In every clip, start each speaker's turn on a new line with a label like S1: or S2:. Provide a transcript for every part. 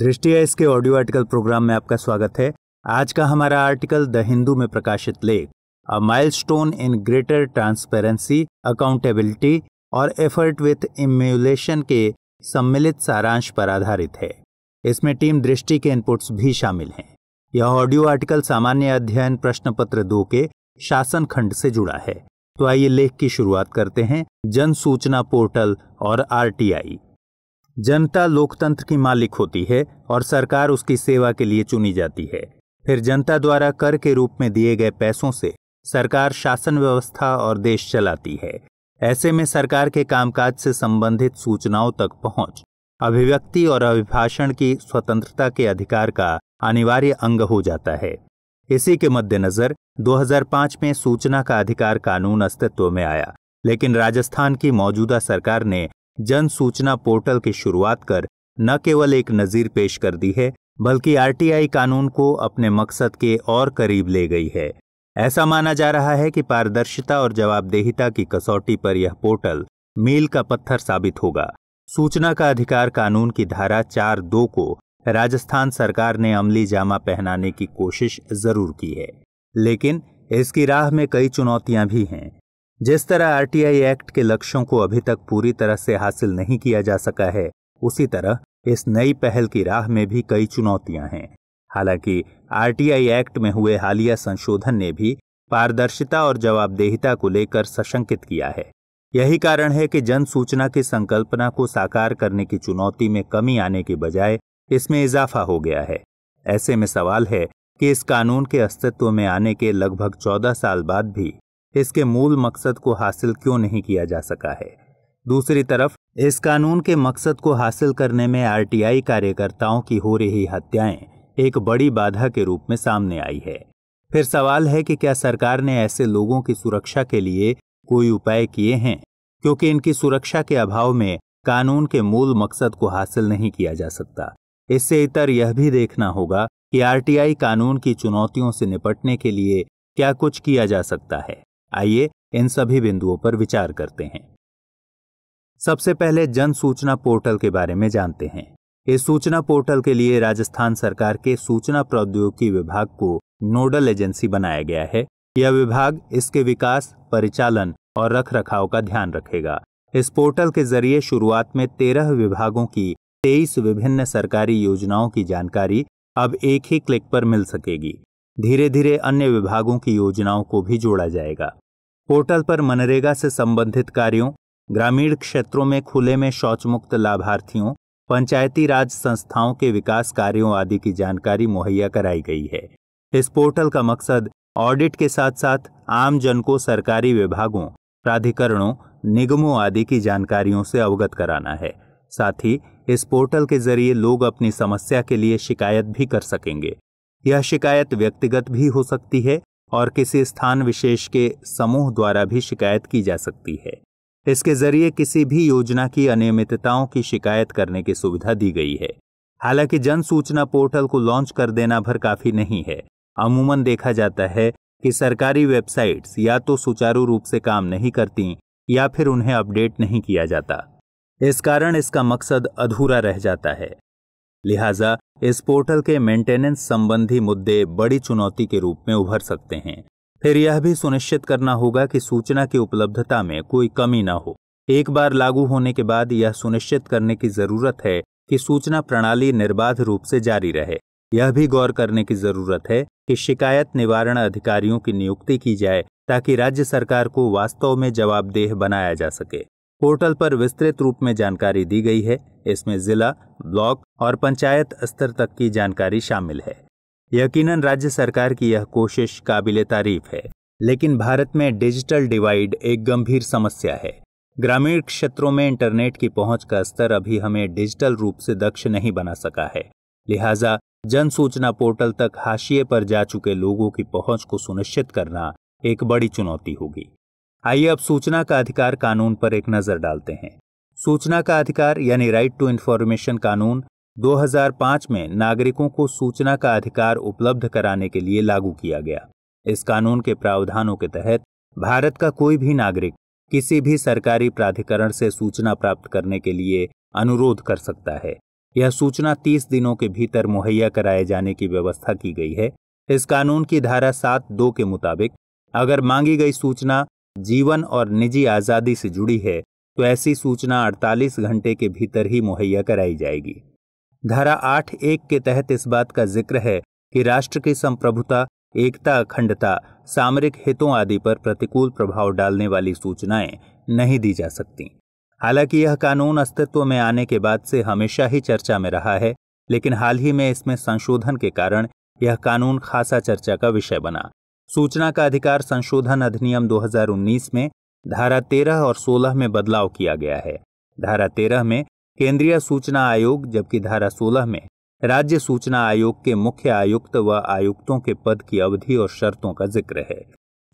S1: दृष्टि इसके audio article programme में आपका स्वागत है आज का हमारा आर्टिकल द हिंदू में प्रकाशित लेख a milestone in greater transparency accountability और एफर्ट विथ इम्यूलेशन के सम्मिलित सारांश पर आधारित है इसमें टीम दृष्टि के इनपुट्स भी शामिल हैं यह ऑडियो आर्टिकल सामान्य अध्ययन प्रश्न पत्र दो के शासन खंड से जुड़ा है तो आइए लेख की शुरुआत करते हैं जन सूचना पोर्टल और आरटीआई जनता लोकतंत्र की मालिक होती है और सरकार उसकी सेवा के लिए चुनी जाती है फिर जनता द्वारा कर के रूप में दिए गए पैसों से सरकार शासन व्यवस्था और देश चलाती है ऐसे में सरकार के कामकाज से संबंधित सूचनाओं तक पहुंच अभिव्यक्ति और अभिभाषण की स्वतंत्रता के अधिकार का अनिवार्य अंग हो जाता है इसी के मद्देनजर 2005 में सूचना का अधिकार कानून अस्तित्व में आया लेकिन राजस्थान की मौजूदा सरकार ने जन सूचना पोर्टल की शुरुआत कर न केवल एक नज़ीर पेश कर दी है बल्कि आरटीआई कानून को अपने मकसद के और करीब ले गई है ऐसा माना जा रहा है कि पारदर्शिता और जवाबदेहिता की कसौटी पर यह पोर्टल मील का पत्थर साबित होगा सूचना का अधिकार कानून की धारा चार दो को राजस्थान सरकार ने अमली जामा पहनाने की कोशिश जरूर की है लेकिन इसकी राह में कई चुनौतियां भी हैं जिस तरह आरटीआई एक्ट के लक्ष्यों को अभी तक पूरी तरह से हासिल नहीं किया जा सका है उसी तरह इस नई पहल की राह में भी कई चुनौतियां हैं हालांकि आरटीआई एक्ट में हुए हालिया संशोधन ने भी पारदर्शिता और जवाबदेहिता को लेकर सशंकित किया है यही कारण है कि जन सूचना की संकल्पना को साकार करने की चुनौती में कमी आने के बजाय इसमें इजाफा हो गया है ऐसे में सवाल है कि इस कानून के अस्तित्व में आने के लगभग चौदह साल बाद भी इसके मूल मकसद को हासिल क्यों नहीं किया जा सका है दूसरी तरफ इस कानून के मकसद को हासिल करने में आरटीआई कार्यकर्ताओं की हो रही हत्याएं एक बड़ी बाधा के रूप में सामने आई है फिर सवाल है कि क्या सरकार ने ऐसे लोगों की सुरक्षा के लिए कोई उपाय किए हैं क्योंकि इनकी सुरक्षा के अभाव में कानून के मूल मकसद को हासिल नहीं किया जा सकता इससे इतर यह भी देखना होगा कि आरटीआई कानून की चुनौतियों से निपटने के लिए क्या कुछ किया जा सकता है आइए इन सभी बिंदुओं पर विचार करते हैं सबसे पहले जन सूचना पोर्टल के बारे में जानते हैं इस सूचना पोर्टल के लिए राजस्थान सरकार के सूचना प्रौद्योगिकी विभाग को नोडल एजेंसी बनाया गया है यह विभाग इसके विकास परिचालन और रख रखाव का ध्यान रखेगा इस पोर्टल के जरिए शुरुआत में तेरह विभागों की तेईस विभिन्न सरकारी योजनाओं की जानकारी अब एक ही क्लिक पर मिल सकेगी धीरे धीरे अन्य विभागों की योजनाओं को भी जोड़ा जाएगा पोर्टल पर मनरेगा से संबंधित कार्यों ग्रामीण क्षेत्रों में खुले में शौचमुक्त लाभार्थियों पंचायती राज संस्थाओं के विकास कार्यों आदि की जानकारी मुहैया कराई गई है इस पोर्टल का मकसद ऑडिट के साथ साथ आम जन को सरकारी विभागों प्राधिकरणों निगमों आदि की जानकारियों से अवगत कराना है साथ ही इस पोर्टल के जरिए लोग अपनी समस्या के लिए शिकायत भी कर सकेंगे यह शिकायत व्यक्तिगत भी हो सकती है और किसी स्थान विशेष के समूह द्वारा भी शिकायत की जा सकती है इसके जरिए किसी भी योजना की अनियमितताओं की शिकायत करने की सुविधा दी गई है हालांकि जन सूचना पोर्टल को लॉन्च कर देना भर काफी नहीं है अमूमन देखा जाता है कि सरकारी वेबसाइट्स या तो सुचारू रूप से काम नहीं करती या फिर उन्हें अपडेट नहीं किया जाता इस कारण इसका मकसद अधूरा रह जाता है लिहाजा इस पोर्टल के मेंटेनेंस संबंधी मुद्दे बड़ी चुनौती के रूप में उभर सकते हैं फिर यह भी सुनिश्चित करना होगा कि सूचना की उपलब्धता में कोई कमी न हो एक बार लागू होने के बाद यह सुनिश्चित करने की जरूरत है कि सूचना प्रणाली निर्बाध रूप से जारी रहे यह भी गौर करने की जरूरत है कि शिकायत निवारण अधिकारियों की नियुक्ति की जाए ताकि राज्य सरकार को वास्तव में जवाबदेह बनाया जा सके पोर्टल पर विस्तृत रूप में जानकारी दी गई है इसमें जिला ब्लॉक और पंचायत स्तर तक की जानकारी शामिल है यकीनन राज्य सरकार की यह कोशिश काबिल तारीफ है लेकिन भारत में डिजिटल डिवाइड एक गंभीर समस्या है ग्रामीण क्षेत्रों में इंटरनेट की पहुंच का स्तर अभी हमें डिजिटल रूप से दक्ष नहीं बना सका है लिहाजा जन सूचना पोर्टल तक हाशिए पर जा चुके लोगों की पहुंच को सुनिश्चित करना एक बड़ी चुनौती होगी आइए अब सूचना का अधिकार कानून पर एक नजर डालते हैं सूचना का अधिकार यानी राइट टू इन्फॉर्मेशन कानून 2005 में नागरिकों को सूचना का अधिकार उपलब्ध कराने के लिए लागू किया गया इस कानून के प्रावधानों के तहत भारत का कोई भी नागरिक किसी भी सरकारी प्राधिकरण से सूचना प्राप्त करने के लिए अनुरोध कर सकता है यह सूचना 30 दिनों के भीतर मुहैया कराए जाने की व्यवस्था की गई है इस कानून की धारा सात दो के मुताबिक अगर मांगी गई सूचना जीवन और निजी आज़ादी से जुड़ी है तो ऐसी सूचना 48 घंटे के भीतर ही मुहैया कराई जाएगी धारा आठ एक के तहत इस बात का जिक्र है कि राष्ट्र की संप्रभुता एकता अखंडता सामरिक हितों आदि पर प्रतिकूल प्रभाव डालने वाली सूचनाएं नहीं दी जा सकती हालांकि यह कानून अस्तित्व में आने के बाद से हमेशा ही चर्चा में रहा है लेकिन हाल ही में इसमें संशोधन के कारण यह कानून खासा चर्चा का विषय बना सूचना का अधिकार संशोधन अधिनियम 2019 में धारा 13 और 16 में बदलाव किया गया है धारा 13 में केंद्रीय सूचना आयोग जबकि धारा 16 में राज्य सूचना आयोग के मुख्य आयुक्त व आयुक्तों के पद की अवधि और शर्तों का जिक्र है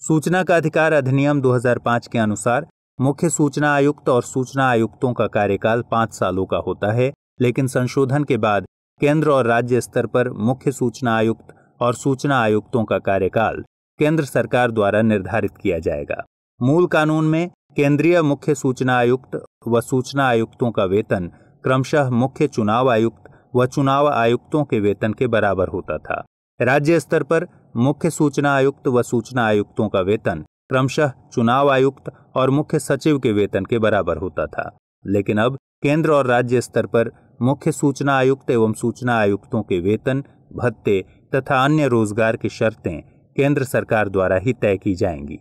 S1: सूचना का अधिकार अधिनियम 2005 के अनुसार मुख्य सूचना आयुक्त और सूचना आयुक्तों का कार्यकाल पांच सालों का होता है लेकिन संशोधन के बाद केंद्र और राज्य स्तर पर मुख्य सूचना आयुक्त और सूचना आयुक्तों का कार्यकाल केंद्र सरकार द्वारा निर्धारित किया जाएगा मूल कानून में केंद्रीय मुख्य सूचना आयुक्त व सूचना आयुक्तों का वेतन क्रमशः मुख्य चुनाव आयुक्त व चुनाव आयुक्तों के वेतन के बराबर होता था राज्य स्तर पर मुख्य सूचना आयुक्त व सूचना आयुक्तों का वेतन क्रमशः चुनाव आयुक्त और मुख्य सचिव के वेतन के बराबर होता था लेकिन अब केंद्र और राज्य स्तर पर मुख्य सूचना आयुक्त एवं सूचना आयुक्तों के वेतन भत्ते तथा अन्य रोजगार की शर्तें केंद्र सरकार द्वारा ही तय की जाएंगी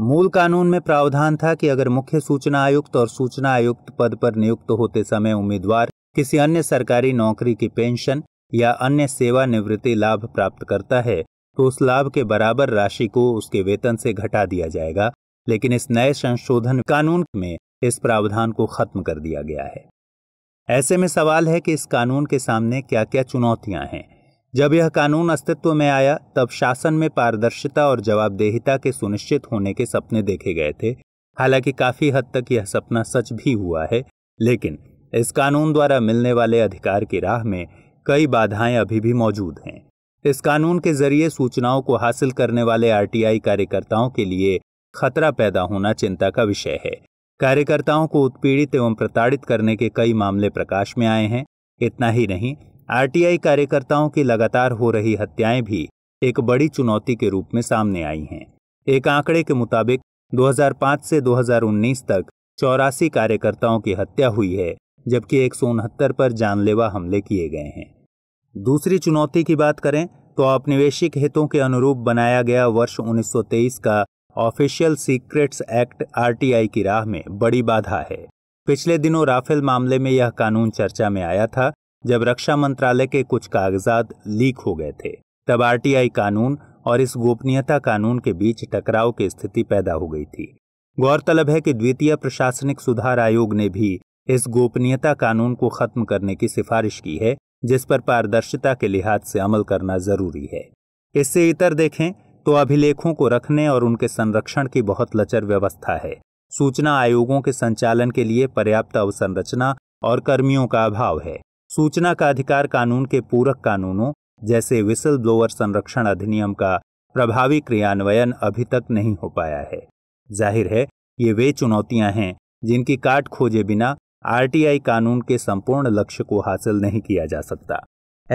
S1: मूल कानून में प्रावधान था कि अगर मुख्य सूचना आयुक्त और सूचना आयुक्त पद पर नियुक्त होते समय उम्मीदवार किसी अन्य सरकारी नौकरी की पेंशन या अन्य सेवानिवृत्ति लाभ प्राप्त करता है तो उस लाभ के बराबर राशि को उसके वेतन से घटा दिया जाएगा लेकिन इस नए संशोधन कानून में इस प्रावधान को खत्म कर दिया गया है ऐसे में सवाल है कि इस कानून के सामने क्या क्या चुनौतियां हैं जब यह कानून अस्तित्व में आया तब शासन में पारदर्शिता और जवाबदेहिता के सुनिश्चित होने के सपने देखे गए थे हालांकि काफी हद तक यह सपना सच भी हुआ है लेकिन इस कानून द्वारा मिलने वाले अधिकार की राह में कई बाधाएं अभी भी मौजूद हैं इस कानून के जरिए सूचनाओं को हासिल करने वाले आरटीआई कार्यकर्ताओं के लिए खतरा पैदा होना चिंता का विषय है कार्यकर्ताओं को उत्पीड़ित एवं प्रताड़ित करने के कई मामले प्रकाश में आए हैं इतना ही नहीं आरटीआई कार्यकर्ताओं की लगातार हो रही हत्याएं भी एक बड़ी चुनौती के रूप में सामने आई हैं एक आंकड़े के मुताबिक 2005 से 2019 तक चौरासी कार्यकर्ताओं की हत्या हुई है जबकि एक पर जानलेवा हमले किए गए हैं दूसरी चुनौती की बात करें तो औपनिवेशिक हितों के अनुरूप बनाया गया वर्ष 1923 का ऑफिशियल सीक्रेट्स एक्ट आरटीआई की राह में बड़ी बाधा है पिछले दिनों राफेल मामले में यह कानून चर्चा में आया था जब रक्षा मंत्रालय के कुछ कागजात लीक हो गए थे तब आरटीआई कानून और इस गोपनीयता कानून के बीच टकराव की स्थिति पैदा हो गई थी गौरतलब है कि द्वितीय प्रशासनिक सुधार आयोग ने भी इस गोपनीयता कानून को खत्म करने की सिफारिश की है जिस पर पारदर्शिता के लिहाज से अमल करना जरूरी है इससे इतर देखें तो अभिलेखों को रखने और उनके संरक्षण की बहुत लचर व्यवस्था है सूचना आयोगों के संचालन के लिए पर्याप्त अवसंरचना और कर्मियों का अभाव है सूचना का अधिकार कानून के पूरक कानूनों जैसे विसल ब्लोअर संरक्षण अधिनियम का प्रभावी क्रियान्वयन अभी तक नहीं हो पाया है जाहिर है ये वे चुनौतियां हैं जिनकी काट खोजे बिना आरटीआई कानून के संपूर्ण लक्ष्य को हासिल नहीं किया जा सकता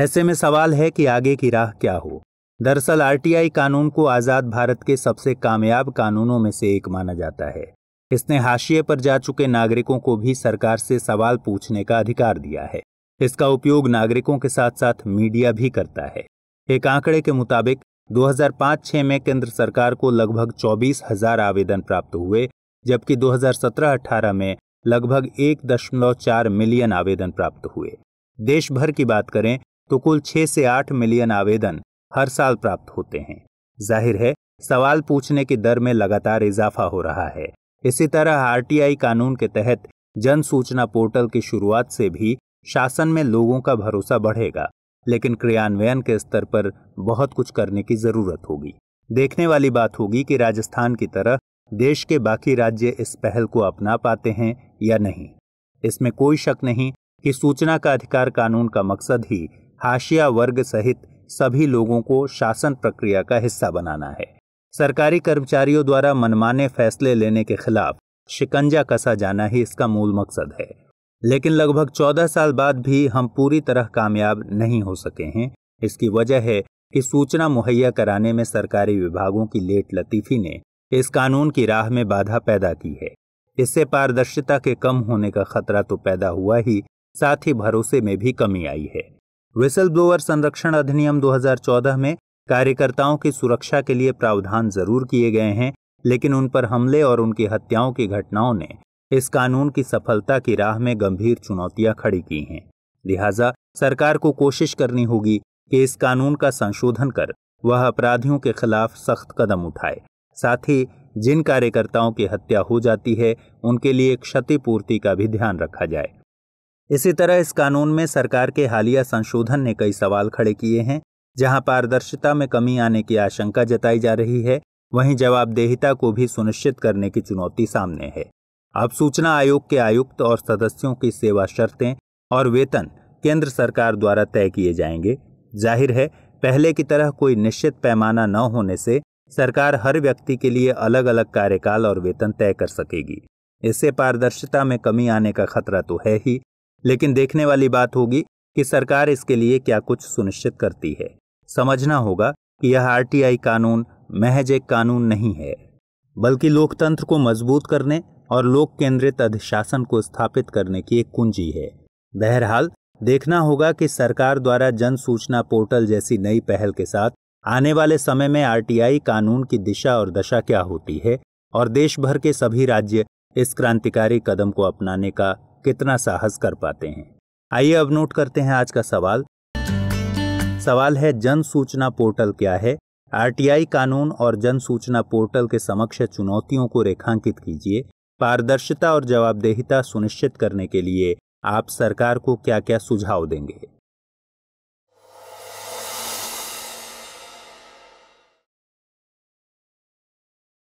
S1: ऐसे में सवाल है कि आगे की राह क्या हो दरअसल आरटीआई कानून को आज़ाद भारत के सबसे कामयाब कानूनों में से एक माना जाता है इसने हाशिए पर जा चुके नागरिकों को भी सरकार से सवाल पूछने का अधिकार दिया है इसका उपयोग नागरिकों के साथ साथ मीडिया भी करता है एक आंकड़े के मुताबिक 2005-6 में केंद्र सरकार को लगभग चौबीस हजार आवेदन प्राप्त हुए जबकि 2017-18 में लगभग 1.4 मिलियन आवेदन प्राप्त हुए देश भर की बात करें तो कुल 6 से 8 मिलियन आवेदन हर साल प्राप्त होते हैं जाहिर है सवाल पूछने की दर में लगातार इजाफा हो रहा है इसी तरह आरटीआई कानून के तहत जन सूचना पोर्टल की शुरुआत से भी शासन में लोगों का भरोसा बढ़ेगा लेकिन क्रियान्वयन के स्तर पर बहुत कुछ करने की जरूरत होगी देखने वाली बात होगी कि राजस्थान की तरह देश के बाकी राज्य इस पहल को अपना पाते हैं या नहीं इसमें कोई शक नहीं कि सूचना का अधिकार कानून का मकसद ही हाशिया वर्ग सहित सभी लोगों को शासन प्रक्रिया का हिस्सा बनाना है सरकारी कर्मचारियों द्वारा मनमाने फैसले लेने के खिलाफ शिकंजा कसा जाना ही इसका मूल मकसद है लेकिन लगभग चौदह साल बाद भी हम पूरी तरह कामयाब नहीं हो सके हैं इसकी वजह है कि सूचना मुहैया कराने में सरकारी विभागों की लेट लतीफी ने इस कानून की राह में बाधा पैदा की है इससे पारदर्शिता के कम होने का खतरा तो पैदा हुआ ही साथ ही भरोसे में भी कमी आई है विसल ब्लोअर संरक्षण अधिनियम 2014 में कार्यकर्ताओं की सुरक्षा के लिए प्रावधान जरूर किए गए हैं लेकिन उन पर हमले और उनकी हत्याओं की घटनाओं ने इस कानून की सफलता की राह में गंभीर चुनौतियां खड़ी की हैं लिहाजा सरकार को कोशिश करनी होगी कि इस कानून का संशोधन कर वह अपराधियों के खिलाफ सख्त कदम उठाए साथ ही जिन कार्यकर्ताओं की हत्या हो जाती है उनके लिए क्षतिपूर्ति का भी ध्यान रखा जाए इसी तरह इस कानून में सरकार के हालिया संशोधन ने कई सवाल खड़े किए हैं जहां पारदर्शिता में कमी आने की आशंका जताई जा रही है वहीं जवाबदेहिता को भी सुनिश्चित करने की चुनौती सामने है अब सूचना आयोग के आयुक्त और सदस्यों की सेवा शर्तें और वेतन केंद्र सरकार द्वारा तय किए जाएंगे जाहिर है पहले की तरह कोई निश्चित पैमाना न होने से सरकार हर व्यक्ति के लिए अलग अलग कार्यकाल और वेतन तय कर सकेगी इससे पारदर्शिता में कमी आने का खतरा तो है ही लेकिन देखने वाली बात होगी कि सरकार इसके लिए क्या कुछ सुनिश्चित करती है समझना होगा कि यह आरटीआई कानून महज एक कानून नहीं है बल्कि लोकतंत्र को मजबूत करने और लोक केंद्रित अधिशासन को स्थापित करने की एक कुंजी है बहरहाल देखना होगा कि सरकार द्वारा जन सूचना पोर्टल जैसी नई पहल के साथ आने वाले समय में आरटीआई कानून की दिशा और दशा क्या होती है और देश भर के सभी राज्य इस क्रांतिकारी कदम को अपनाने का कितना साहस कर पाते हैं आइए अब नोट करते हैं आज का सवाल सवाल है जन सूचना पोर्टल क्या है आरटीआई कानून और जन सूचना पोर्टल के समक्ष चुनौतियों को रेखांकित कीजिए पारदर्शिता और जवाबदेहिता सुनिश्चित करने के लिए आप सरकार को क्या क्या सुझाव देंगे